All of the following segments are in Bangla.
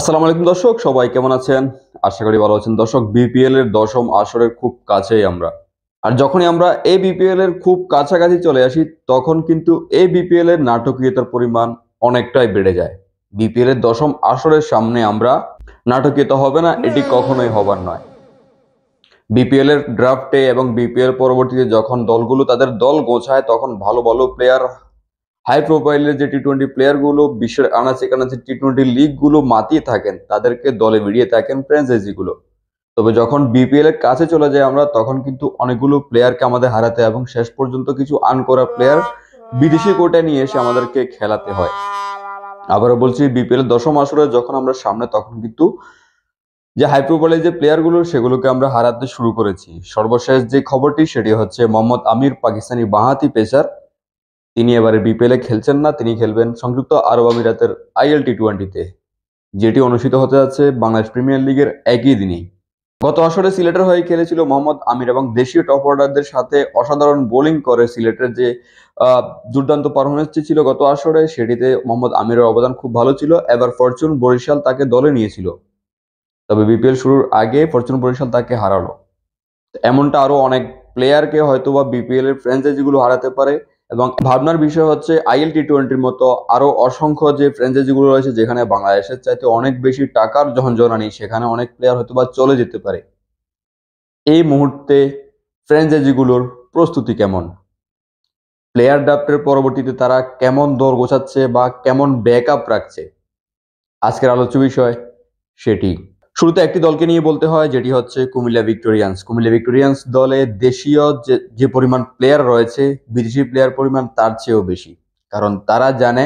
আসসালামু আলাইকুম দর্শক সবাই কেমন আছেন আশা করি ভালো আছেন দর্শক বিপিএল এর দশম আসরের খুব কাছেই আমরা আর যখনই আমরা এই বিপিএল এর খুব কাছাকাছি চলে আসি তখন কিন্তু এই বিপিএল এর নাটকীয়তার পরিমাণ অনেকটাই বেড়ে যায় বিপিএল এর দশম আসরের সামনে আমরা নাটকীয়তা হবে না এটি কখনোই হবার নয় বিপিএল এর ড্রাফটে এবং বিপিএল পরবর্তীতে যখন দলগুলো তাদের দল গোছায় তখন ভালো ভালো প্লেয়ার হাই প্রোফাইলের যে টি টোয়েন্টি প্লেয়ারগুলো বিশ্বের আনাচে কানাচে টি টোয়েন্টি লিগগুলো মাতিয়ে থাকেন তাদেরকে দলে মিড়িয়ে থাকেন ফ্র্যাঞ্চাইজিগুলো তবে যখন বিপিএল এর কাছে চলে যাই আমরা তখন কিন্তু অনেকগুলো প্লেয়ারকে আমাদের হারাতে এবং শেষ পর্যন্ত কিছু করা প্লেয়ার বিদেশি কোটায় নিয়ে এসে আমাদেরকে খেলাতে হয় আবারও বলছি বিপিএল দশম আসরে যখন আমরা সামনে তখন কিন্তু যে হাই প্রোফাইলের যে প্লেয়ারগুলো সেগুলোকে আমরা হারাতে শুরু করেছি সর্বশেষ যে খবরটি সেটি হচ্ছে মোহাম্মদ আমির পাকিস্তানি বাঁহাতি পেসার তিনি এবারে বিপিএলে খেলছেন না তিনি খেলবেন সংযুক্ত আরব আমিরাতের আইএল টি টোয়েন্টিতে যেটি অনুষ্ঠিত হতে যাচ্ছে বাংলাদেশ প্রিমিয়ার লিগের একই দিনেই গত আসরে সিলেটের হয়ে খেলেছিল মোহাম্মদ আমির এবং দেশীয় টপ অর্ডারদের সাথে অসাধারণ বোলিং করে সিলেটের যে দুর্দান্ত পারফরমেন্স ছিল গত আসরে সেটিতে মোহাম্মদ আমিরের অবদান খুব ভালো ছিল এবার ফরচুন বরিশাল তাকে দলে নিয়েছিল তবে বিপিএল শুরুর আগে ফরচুন বরিশাল তাকে হারালো এমনটা আরও অনেক প্লেয়ারকে হয়তো বা বিপিএল এর ফ্র্যাঞ্চাইজিগুলো হারাতে পারে এবং ভাবনার বিষয় হচ্ছে আইএল টি টোয়েন্টির মতো আরও অসংখ্য যে ফ্র্যাঞ্চাইজিগুলো রয়েছে যেখানে বাংলাদেশের চাইতে অনেক বেশি টাকার যখন ঝঞ্ঝরানি সেখানে অনেক প্লেয়ার হয়তো বা চলে যেতে পারে এই মুহূর্তে ফ্র্যাঞ্চাইজিগুলোর প্রস্তুতি কেমন প্লেয়ার ড্রাফটের পরবর্তীতে তারা কেমন দর গোছাচ্ছে বা কেমন ব্যাক রাখছে আজকের আলোচ্য বিষয় সেটি শুরুতে একটি দলকে নিয়ে বলতে হয় যেটি হচ্ছে কুমিল্লা ভিক্টোরিয়ান্স কুমিল্লা ভিক্টোরিয়ান্স দলে দেশীয় যে যে পরিমাণ প্লেয়ার রয়েছে বিদেশি প্লেয়ার পরিমাণ তার চেয়েও বেশি কারণ তারা জানে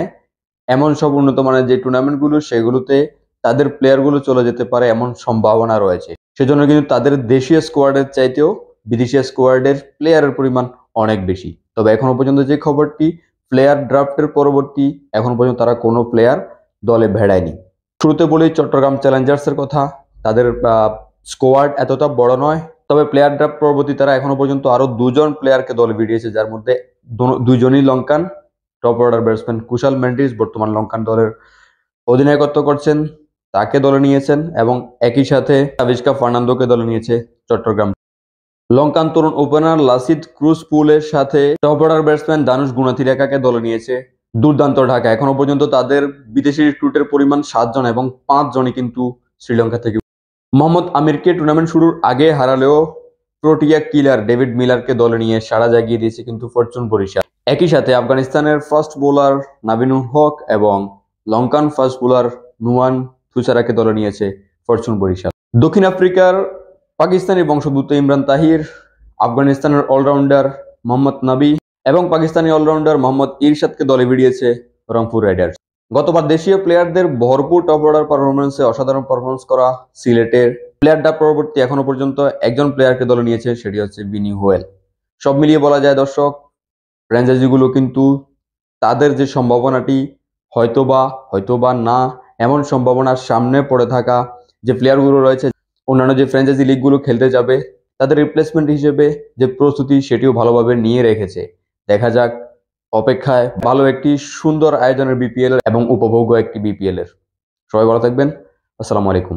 এমন সব উন্নত মানের যে টুর্নামেন্টগুলো সেগুলোতে তাদের প্লেয়ারগুলো চলে যেতে পারে এমন সম্ভাবনা রয়েছে সেজন্য কিন্তু তাদের দেশীয় স্কোয়াডের চাইতেও বিদেশি স্কোয়াডের প্লেয়ারের পরিমাণ অনেক বেশি তবে এখনো পর্যন্ত যে খবরটি প্লেয়ার ড্রাফটের পরবর্তী এখনো পর্যন্ত তারা কোনো প্লেয়ার দলে ভেড়ায়নি শুরুতে বলি চট্টগ্রাম চ্যালেঞ্জার্সের কথা তাদের স্কোয়াড এতটা বড় নয় তবে প্লেয়ার ড্রাফট পরবর্তী তারা এখনো পর্যন্ত আরো দুজন প্লেয়ারকে দল ভিড়িয়েছে যার মধ্যে দুজনই Lankan top order batsman Kusal Mendis বর্তমান লঙ্কান দলের অধিনায়কত্ব করছেন তাকে দলে নিয়েছেন এবং একই সাথে আবিষ্কা ফার্নান্দোকে দলে নিয়েছে চট্টগ্রাম লঙ্কান তরুণ ওপেনার লাসিদ ক্রুজ পুলের সাথে টপ অর্ডার ব্যাটসম্যান দানুশ গুণাথিরেকাকে দলে নিয়েছে দুর্দান্ত ঢাকা এখনো পর্যন্ত তাদের বিদেশি রিক্রুটের পরিমাণ সাতজন এবং পাঁচজনই কিন্তু শ্রীলঙ্কা থেকে মোহাম্মদ আমিরকে টুর্নামেন্ট শুরুর আগে হারালেও প্রোটিয়া কিলার ডেভিড মিলারকে দলে নিয়ে সাড়া জাগিয়ে দিয়েছে কিন্তু ফরচুন বরিশাল একই সাথে আফগানিস্তানের ফার্স্ট বোলার নাবিনুল হক এবং লঙ্কান ফার্স্ট বোলার নুয়ান থুসারাকে দলে নিয়েছে ফরচুন বরিশাল দক্ষিণ আফ্রিকার পাকিস্তানি বংশোদ্ভূত ইমরান তাহির আফগানিস্তানের অলরাউন্ডার মোহাম্মদ নাবি এবং পাকিস্তানি অলরাউন্ডার মোহাম্মদ ইরশাদকে দলে ভিড়িয়েছে রংপুর রাইডার্স গতবার দেশীয় প্লেয়ারদের ভরপুর টপ অর্ডার পারফরমেন্সে অসাধারণ পারফরমেন্স করা সিলেটের প্লেয়ারটা পরবর্তী এখনো পর্যন্ত একজন প্লেয়ারকে দলে নিয়েছে সেটি হচ্ছে বিনি হোয়েল সব মিলিয়ে বলা যায় দর্শক ফ্র্যাঞ্চাইজিগুলো কিন্তু তাদের যে সম্ভাবনাটি হয়তোবা হয়তোবা না এমন সম্ভাবনার সামনে পড়ে থাকা যে প্লেয়ারগুলো রয়েছে অন্যান্য যে ফ্র্যাঞ্চাইজি লিগগুলো খেলতে যাবে তাদের রিপ্লেসমেন্ট হিসেবে যে প্রস্তুতি সেটিও ভালোভাবে নিয়ে রেখেছে দেখা যাক অপেক্ষায় ভালো একটি সুন্দর আয়োজনের বিপিএল এবং উপভোগ্য একটি বিপিএল এর সবাই ভালো থাকবেন আসসালামু আলাইকুম